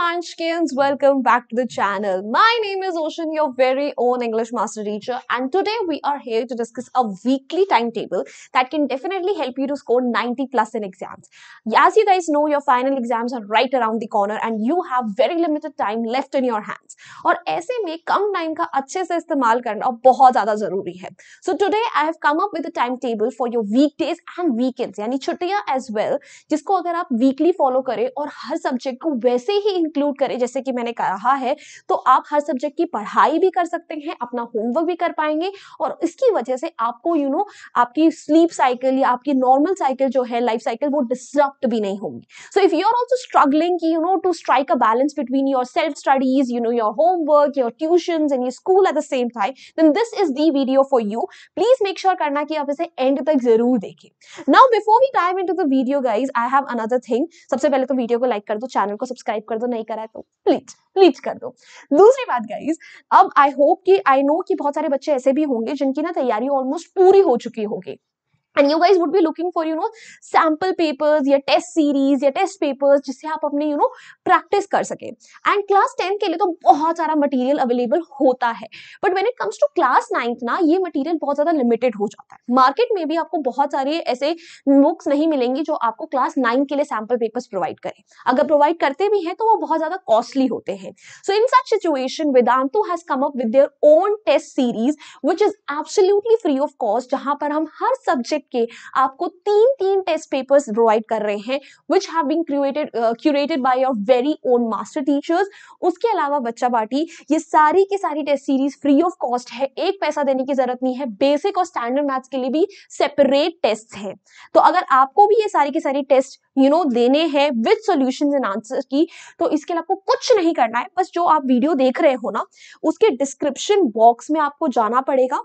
Munchkins, welcome back to the channel. My name is Ocean, your very own English master teacher, and today we are here to discuss a weekly timetable that can definitely help you to score 90 plus in exams. As you guys know, your final exams are right around the corner and you have very limited time left in your hands. aur aise mein kam time ka acche se istemal karna bahut zyada zaruri hai So today I have come up with a timetable for your weekdays and weekends, yani chuttiyan as well, jisko agar aap weekly follow kare aur har subject ko वैसे ही include करें जैसे कि मैंने कहा है तो आप हर subject की पढ़ाई भी कर सकते हैं अपना होमवर्क भी कर पाएंगे और इसकी वजह से आपको यू you नो know, आपकी स्लीप साइकिल या आपकी नॉर्मल साइकिल जो है लाइफ साइकिल वो डिस्टर्ब भी नहीं होगी so if you are also struggling you know to strike a balance between your self studies you know your homework your tuition and your school at the same time then this is the video for you please make sure करना कि आप इसे end तक जरूर देखें now before we time into the video guys I have another thing सबसे पहले तो वीडियो को लाइक कर दो चैनल को सब्सक्राइब कर दो नहीं करा है तो प्लीज प्लीज कर दो दूसरी बात गाइज अब आई होप कि आई नो कि बहुत सारे बच्चे ऐसे भी होंगे जिनकी ना तैयारी ऑलमोस्ट पूरी हो चुकी होगी and you guys would be looking for you know sample papers या टेस्ट सीरीज या टेस्ट पेपर्स जिससे आप अपने यू नो प्रैक्टिस कर सके एंड क्लास टेन के लिए तो बहुत सारा मटीरियल अवेलेबल होता है but when it comes to class ninth ना ये मटीरियल बहुत ज़्यादा लिमिटेड हो जाता है मार्केट में भी आपको बहुत सारे ऐसे बुक्स नहीं मिलेंगी जो आपको क्लास नाइन्थ के लिए सैम्पल पेपर्स प्रोवाइड करें अगर प्रोवाइड करते भी हैं तो वो बहुत ज़्यादा कॉस्टली होते हैं so in such situation Vedantu has come up with their own test series which is absolutely free of cost जहां पर हम हर सब्जेक्ट के आपको तीन तीन टेस्ट पेपर्स प्रोवाइड कर रहे हैं which have been curated curated by your very own master teachers उसके अलावा बच्चा पार्टी ये सारी की सारी test series free of cost है एक पैसा देने की जरूरत नहीं है बेसिक और स्टैंडर्ड मैथ्स के लिए भी सेपरेट टेस्ट है तो अगर आपको भी ये सारी की सारी टेस्ट यू नो देने हैं विथ सोल्यूशन एंड आंसर की तो इसके लिए आपको कुछ नहीं करना है बस जो आप वीडियो देख रहे हो ना उसके डिस्क्रिप्शन बॉक्स में आपको जाना पड़ेगा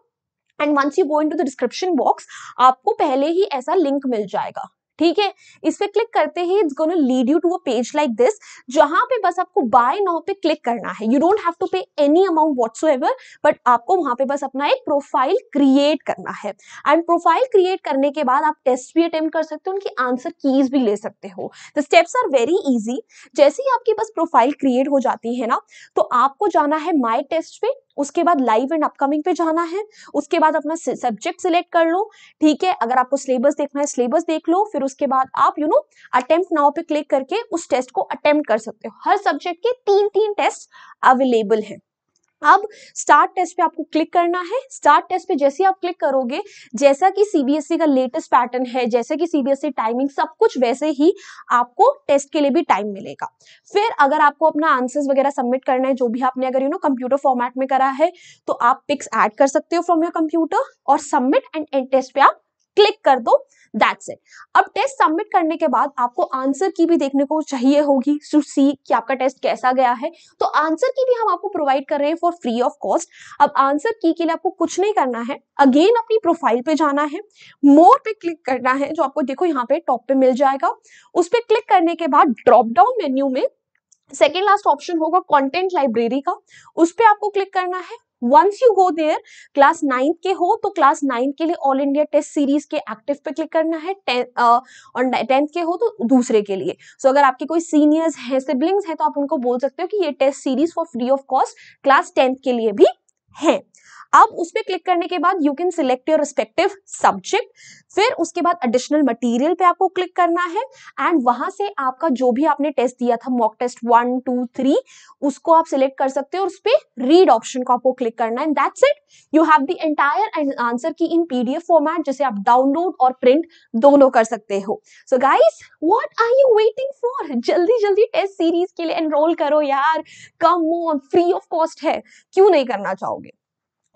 and once you go into the description box आपको पहले ही ऐसा लिंक मिल जाएगा ठीक है इस पे क्लिक करते ही it's gonna lead you to a page like this जहां पे बस आपको बाय नाउ पे क्लिक करना है you don't have to pay any amount whatsoever but आपको वहां पे बस अपना एक प्रोफाइल क्रिएट करना है एंड प्रोफाइल क्रिएट करने के बाद आप टेस्ट भी अटेम्प्ट कर सकते हो उनकी आंसर कीज भी ले सकते हो the steps are very easy जैसे ही आपकी बस प्रोफाइल क्रिएट हो जाती है ना तो आपको जाना है माई टेस्ट पे उसके बाद लाइव एंड अपकमिंग पे जाना है उसके बाद अपना सब्जेक्ट सिलेक्ट कर लो ठीक है अगर आपको सिलेबस देखना है सिलेबस देख लो फिर उसके बाद आप यू नो अटेम्प्ट नाउ पे क्लिक करके उस टेस्ट को अटेम्प्ट कर सकते हो हर सब्जेक्ट के तीन तीन टेस्ट अवेलेबल है अब स्टार्ट टेस्ट पे आपको क्लिक करना है स्टार्ट टेस्ट पे जैसे आप क्लिक करोगे जैसा कि सीबीएसई e का लेटेस्ट पैटर्न है जैसे कि सीबीएसई टाइमिंग e सब कुछ वैसे ही आपको टेस्ट के लिए भी टाइम मिलेगा फिर अगर आपको अपना आंसर्स वगैरह सबमिट करना है जो भी आपने अगर यू नो कंप्यूटर फॉर्मेट में करा है तो आप पिक्स एड कर सकते हो फ्रॉम योर कंप्यूटर और सबमिट एंड एंड टेस्ट पे आप क्लिक कर दो दैट्स इट अब टेस्ट सबमिट करने के बाद आपको आंसर की भी देखने को चाहिए होगी टू सी कि आपका टेस्ट कैसा गया है तो आंसर की भी हम आपको प्रोवाइड कर रहे हैं फॉर फ्री ऑफ कॉस्ट अब आंसर की के लिए आपको कुछ नहीं करना है अगेन अपनी प्रोफाइल पे जाना है मोर पे क्लिक करना है जो आपको देखो यहाँ पे टॉप पे मिल जाएगा उस पर क्लिक करने के बाद ड्रॉप डाउन मेन्यू में सेकेंड लास्ट ऑप्शन होगा कॉन्टेंट लाइब्रेरी का उस पर आपको क्लिक करना है once you go there class ninth के हो तो क्लास नाइन्थ के लिए ऑल इंडिया टेस्ट सीरीज के एक्टिव पे क्लिक करना है और टेंथ के हो तो दूसरे के लिए सो so, अगर आपके कोई सीनियर्स हैं सिबलिंग्स हैं तो आप उनको बोल सकते हो कि ये test series for free of cost class tenth के लिए भी है अब उस पर क्लिक करने के बाद you can select your respective subject फिर उसके बाद एडिशनल मटेरियल पे आपको क्लिक करना है एंड वहां से आपका जो भी आपने टेस्ट दिया था mock test one two three उसको आप सिलेक्ट कर सकते हो और उस पर रीड ऑप्शन को आपको क्लिक करना है that's it you have the entire answer key in PDF format जिसे आप डाउनलोड और प्रिंट दोनों कर सकते हो so guys what are you waiting for जल्दी जल्दी टेस्ट सीरीज के लिए एनरोल करो यार come on free of cost है क्यों नहीं करना चाहोगे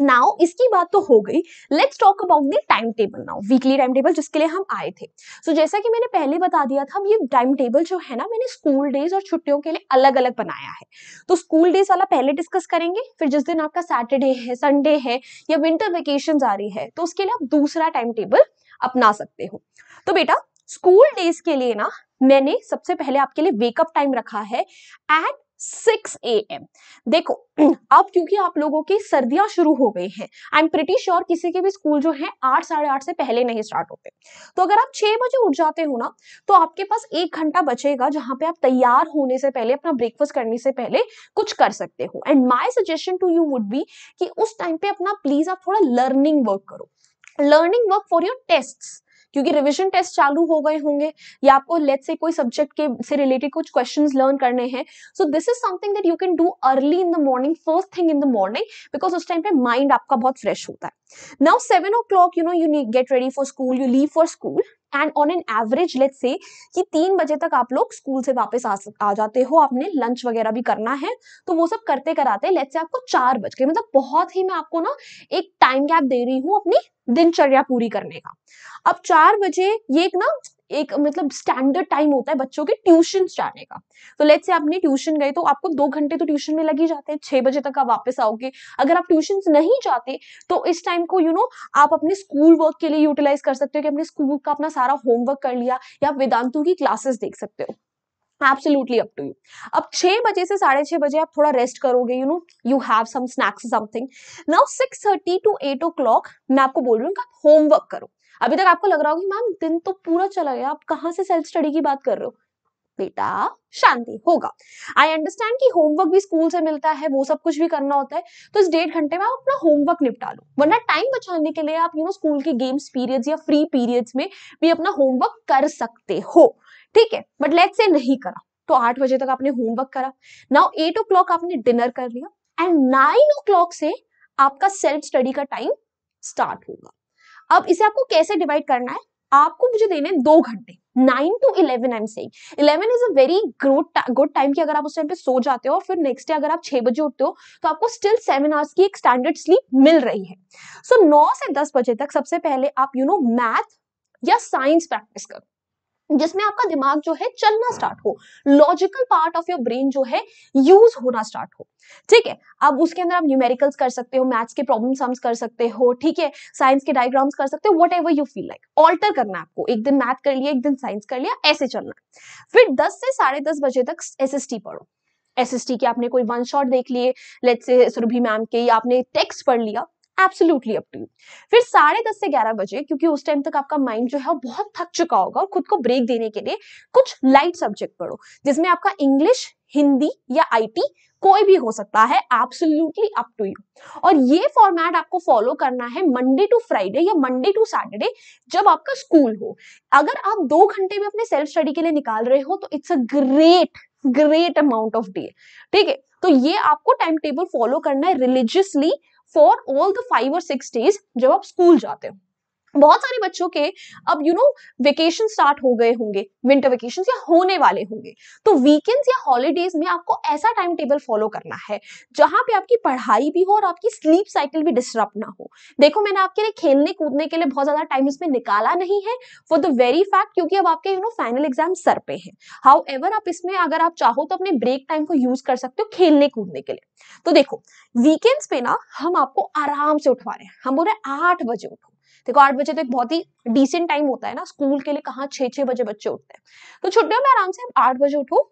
नाउ इसकी बात तो हो गई let's talk about the time table now weekly time table जिसके लिए हम आए थे सो so, जैसा कि मैंने पहले बता दिया था ये टाइम टेबल जो है ना मैंने स्कूल डेज और छुट्टियों के लिए अलग अलग बनाया है तो स्कूल डेज वाला पहले डिस्कस करेंगे फिर जिस दिन आपका सैटरडे है संडे है या विंटर वेकेशन आ रही है तो उसके लिए आप दूसरा टाइम टेबल अपना सकते हो तो बेटा स्कूल डेज के लिए ना मैंने सबसे पहले आपके लिए वेकअप टाइम रखा है एट सिक्स ए एम देखो अब क्योंकि आप लोगों की सर्दियां शुरू हो गई हैं आई एम प्रिटी श्योर किसी के भी स्कूल जो है आठ साढ़े आठ से पहले नहीं स्टार्ट होते तो अगर आप छह बजे उठ जाते हो ना तो आपके पास एक घंटा बचेगा जहां पे आप तैयार होने से पहले अपना ब्रेकफास्ट करने से पहले कुछ कर सकते हो and my suggestion to you would be कि उस टाइम पे अपना प्लीज आप थोड़ा लर्निंग वर्क करो learning work for your test क्योंकि रिविजन टेस्ट चालू हो गए होंगे या आपको लेट से कोई सब्जेक्ट के से रिलेटेड कुछ क्वेश्चन लर्न करने हैं so this is something that you can do early in the morning first thing in the morning because उस टाइम पे माइंड आपका बहुत फ्रेश होता है now seven o'clock you know you need get ready for school you leave for school and on an average let's say कि तीन बजे तक आप लोग स्कूल से वापस आ, आ जाते हो आपने लंच वगैरह भी करना है तो वो सब करते कराते लेट से आपको चार बज गए मतलब बहुत ही मैं आपको ना एक टाइम गैप दे रही हूँ अपनी दिनचर्या पूरी करने का अब चार बजे ये एक ना एक मतलब स्टैंडर्ड टाइम होता है बच्चों के ट्यूशन जाने का तो लेट से आपने ट्यूशन गए तो आपको दो घंटे तो ट्यूशन में लग ही जाते हैं छह बजे तक आप वापस आओगे अगर आप ट्यूशन नहीं जाते तो इस टाइम को यू you नो know, आप अपने स्कूल वर्क के लिए यूटिलाइज कर सकते हो कि अपने स्कूल का अपना सारा होमवर्क कर लिया या आप वेदांतों की क्लासेस देख सकते हो एब्सोल्युटली अप टू यू अब छह बजे से साढ़े छह बजे आप थोड़ा रेस्ट करोगे you know you have some snacks something now six thirty to eight o'clock मैं आपको बोल रही हूँ आप होमवर्क करो अभी तक आपको लग रहा होगा मैम दिन तो पूरा चला गया आप कहाँ से सेल्फ स्टडी की बात कर रहे हो बेटा शांति होगा आई अंडरस्टैंड कि होमवर्क भी स्कूल से मिलता है वो सब कुछ भी करना होता है तो इस डेढ़ घंटे में आप अपना होमवर्क निपटा लो वरना टाइम बचाने के लिए आप यू नो स्कूल के गेम्स पीरियड्स या फ्री पीरियड्स में भी अपना होमवर्क कर सकते हो ठीक है बट लेट से नहीं करा तो आठ बजे तक आपने होमवर्क करा नाउ एट ओ आपने डिनर कर लिया एंड नाइन ओ से आपका सेल्फ स्टडी का टाइम स्टार्ट होगा अब इसे आपको कैसे डिवाइड करना है आपको मुझे देने दो घंटे nine to eleven I am saying eleven is a very growth good time कि अगर आप उस टाइम पे सो जाते हो और फिर नेक्स्ट डे अगर आप छह बजे उठते हो तो आपको स्टिल सेवन आवर्स की एक स्टैंडर्ड स्लीप मिल रही है सो so, नौ से दस बजे तक सबसे पहले आप यू नो मैथ या साइंस प्रैक्टिस करो जिसमें आपका दिमाग जो है चलना स्टार्ट हो logical part of your brain जो है यूज होना स्टार्ट हो ठीक है अब उसके अंदर आप न्यूमेरिकल्स कर सकते हो मैथ्स के प्रॉब्लम सम्स कर सकते हो ठीक है साइंस के डायग्राम्स कर सकते हो whatever you feel like alter करना है आपको एक दिन मैथ कर लिया एक दिन साइंस कर लिया ऐसे चलना फिर दस से साढ़े दस बजे तक एस पढ़ो एस के आपने कोई वन शॉट देख लिए लेट से सुरभि मैम के या आपने टेक्स्ट पढ़ लिया एब्सोल्युटली अप टू यू फिर साढ़े दस से ग्यारह बजे क्योंकि उस टाइम तक आपका माइंड जो है बहुत थक चुका होगा और खुद को ब्रेक देने के लिए कुछ लाइट सब्जेक्ट पढ़ो जिसमें आपका इंग्लिश हिंदी या आईटी कोई भी हो सकता है एब्सोल्युटली अप टू यू और ये फॉर्मेट आपको फॉलो करना है मंडे टू फ्राइडे या मंडे टू सैटरडे जब आपका स्कूल हो अगर आप दो घंटे भी अपने सेल्फ स्टडी के लिए निकाल रहे हो तो it's a great great amount of day ठीक है तो ये आपको टाइम टेबल फॉलो करना है religiously for all the five और सिक्स डेज जब आप स्कूल जाते हो बहुत सारे बच्चों के अब यू नो वेकेशन स्टार्ट हो गए होंगे विंटर वेकेशन या होने वाले होंगे तो वीकेंड्स या हॉलीडेज में आपको ऐसा टाइम टेबल फॉलो करना है जहां पे आपकी पढ़ाई भी हो और आपकी स्लीप साइकिल भी डिस्टर्ब ना हो देखो मैंने आपके लिए खेलने कूदने के लिए बहुत ज्यादा टाइम इसमें निकाला नहीं है फॉर द वेरी फैक्ट क्योंकि अब आपके यू नो फाइनल एग्जाम सर पे है हाउ एवर आप इसमें अगर आप चाहो तो अपने ब्रेक टाइम को यूज कर सकते हो खेलने कूदने के लिए तो देखो वीकेंड्स पे ना हम आपको आराम से उठवा रहे हैं हम बोल रहे हैं आठ बजे उठो देखो आठ बजे तो एक बहुत ही डिसेंट टाइम होता है ना स्कूल के लिए कहाँ छे छह बजे बच्चे उठते हैं तो छुट्टियों में आराम से आठ बजे उठो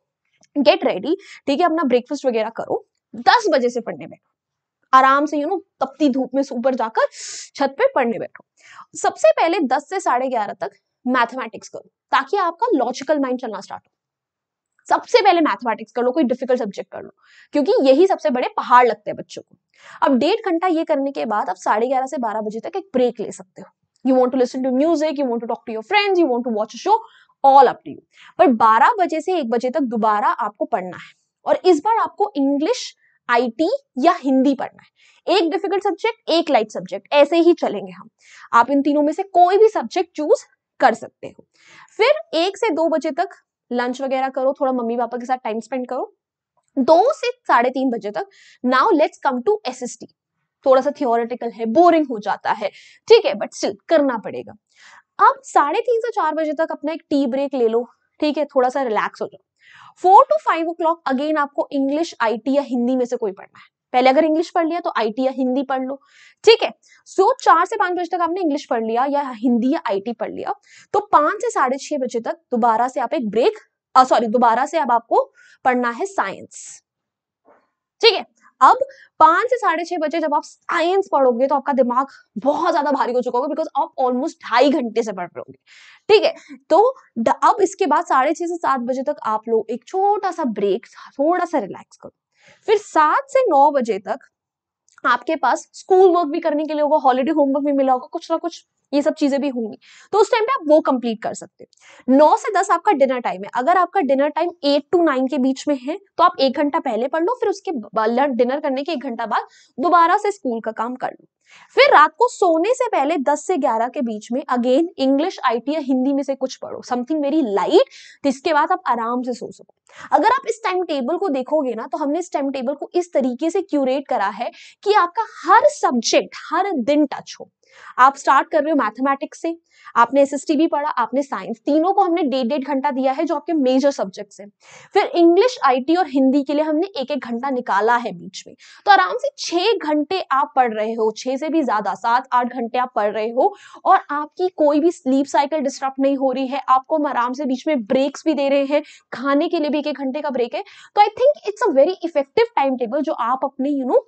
गेट रेडी ठीक है अपना ब्रेकफास्ट वगैरह करो दस बजे से पढ़ने बैठो आराम से यू नो तपती धूप में ऊपर जाकर छत पे पढ़ने बैठो सबसे पहले दस से साढ़े ग्यारह तक मैथमेटिक्स करो ताकि आपका लॉजिकल माइंड चलना स्टार्ट हो सबसे पहले मैथमेटिक्स कर लो कोई डिफिकल्ट सब्जेक्ट कर लो क्योंकि यही सबसे बड़े पहाड़ लगते हैं बच्चों को अब डेढ़ घंटा ये करने के बाद आप साढ़े ग्यारह से बारह बजे तक एक ब्रेक ले सकते हो you want to listen to music you want to talk to your friends you want to watch show all up to you पर बारह बजे से एक बजे तक दोबारा आपको पढ़ना है और इस बार आपको इंग्लिश आईटी या हिंदी पढ़ना है एक डिफिकल्ट सब्जेक्ट एक लाइट सब्जेक्ट ऐसे ही चलेंगे हम आप इन तीनों में से कोई भी सब्जेक्ट चूज कर सकते हो फिर एक से दो बजे तक लंच वगैरह करो थोड़ा मम्मी पापा के साथ टाइम स्पेंड करो दो से साढ़े तीन बजे तक now let's come to S S T थोड़ा सा थियोरिटिकल है बोरिंग हो जाता है ठीक है बट स्टिल करना पड़ेगा अब साढ़े तीन से चार बजे तक अपना एक टी ब्रेक ले लो ठीक है थोड़ा सा रिलैक्स हो जाओ four to five o'clock again आपको इंग्लिश आईटी या हिंदी में से कोई पढ़ना है पहले अगर इंग्लिश पढ़ लिया तो आईटी या हिंदी पढ़ लो ठीक है सो चार से पांच बजे तक आपने इंग्लिश पढ़ लिया या हिंदी या आईटी पढ़ लिया तो पांच से साढ़े छह बजे तक दोबारा से आप एक ब्रेक सॉरी दोबारा से अब आपको पढ़ना है साइंस ठीक है अब पांच से साढ़े छह बजे जब आप साइंस पढ़ोगे तो आपका दिमाग बहुत ज्यादा भारी हो चुका होगा बिकॉज आप ऑलमोस्ट ढाई घंटे से पढ़ रहे ठीक है तो अब इसके बाद साढ़े छह से सात बजे तक आप लोग एक छोटा सा ब्रेक थोड़ा सा रिलैक्स करो फिर सात से नौ बजे तक आपके पास स्कूल वर्क भी करने के लिए होगा हॉलीडे होमवर्क भी मिला होगा कुछ ना कुछ ये सब चीजें भी होंगी तो उस टाइम पे आप वो कंप्लीट कर सकते हो नौ से दस आपका डिनर टाइम है अगर आपका dinner time eight to nine के बीच में है तो आप एक घंटा पहले पढ़ लो फिर उसके डिनर करने के एक घंटा बाद दोबारा से स्कूल का काम कर लो फिर रात को सोने से पहले दस से ग्यारह के बीच में अगेन इंग्लिश आई या हिंदी में से कुछ पढ़ो समथिंग वेरी लाइट जिसके बाद आप आराम से सो सको अगर आप इस टाइम टेबल को देखोगे ना तो हमने इस टाइम टेबल को इस तरीके से क्यूरेट करा है कि आपका हर सब्जेक्ट हर दिन टच हो आप स्टार्ट कर रहे हो मैथमेटिक्स से आपने एस भी पढ़ा आपने साइंस तीनों को हमने डेढ़ डेढ़ घंटा दिया है जो आपके मेजर सब्जेक्ट्स हैं फिर इंग्लिश आई और हिंदी के लिए हमने एक एक घंटा निकाला है बीच में तो आराम से छह घंटे आप पढ़ रहे हो छह से भी ज्यादा सात आठ घंटे आप पढ़ रहे हो और आपकी कोई भी स्लीप साइकिल डिस्टर्ब नहीं हो रही है आपको हम आराम से बीच में ब्रेक्स भी दे रहे हैं खाने के लिए भी एक एक घंटे का ब्रेक है तो I think it's a very effective time table जो आप अपने यू you नो know,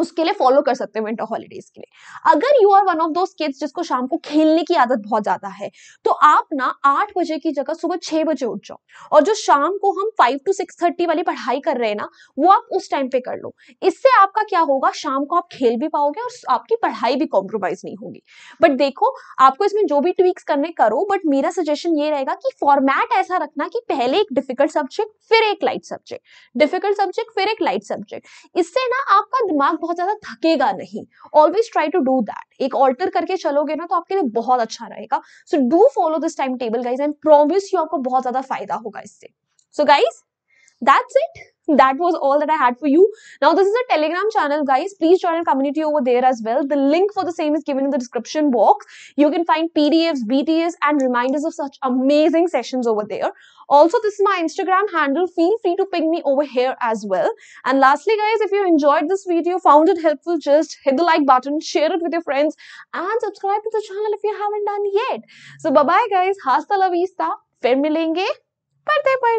उसके लिए फॉलो कर सकते हैं विंटर हॉलीडेज के लिए अगर यू आर वन ऑफ दो किड्स जिसको शाम को खेलने की आदत बहुत ज्यादा है तो आप ना आठ बजे की जगह सुबह छह बजे उठ जाओ और जो शाम को हम फाइव टू सिक्स थर्टी वाली पढ़ाई कर रहे हैं ना वो आप उस टाइम पे कर लो इससे आपका क्या होगा शाम को आप खेल भी पाओगे और आपकी पढ़ाई भी कॉम्प्रोमाइज नहीं होगी बट देखो आपको इसमें जो भी ट्वीक्स करने करो बट मेरा सजेशन ये रहेगा कि फॉर्मेट ऐसा रखना कि पहले एक डिफिकल्ट सब्जेक्ट फिर एक लाइट सब्जेक्ट डिफिकल्ट सब्जेक्ट फिर एक लाइट सब्जेक्ट इससे ना आपका दिमाग बहुत ज्यादा थकेगा नहीं always try to do that एक ऑल्टर करके चलोगे ना तो आपके लिए बहुत अच्छा रहेगा so do follow this time table guys and promise you आपको बहुत ज्यादा फायदा होगा इससे so guys that's it that was all that I had for you. Now, this is a Telegram channel, guys. Please join our community over there as well. The link for the same is given in the description box. You can find PDFs, BTS, and reminders of such amazing sessions over there. Also, this is my Instagram handle. Feel free to ping me over here as well. And lastly, guys, if you enjoyed this video, found it helpful, just hit the like button, share it with your friends, and subscribe to the channel if you haven't done yet. So, bye-bye, guys. Hasta la vista. फिर मिलेंगे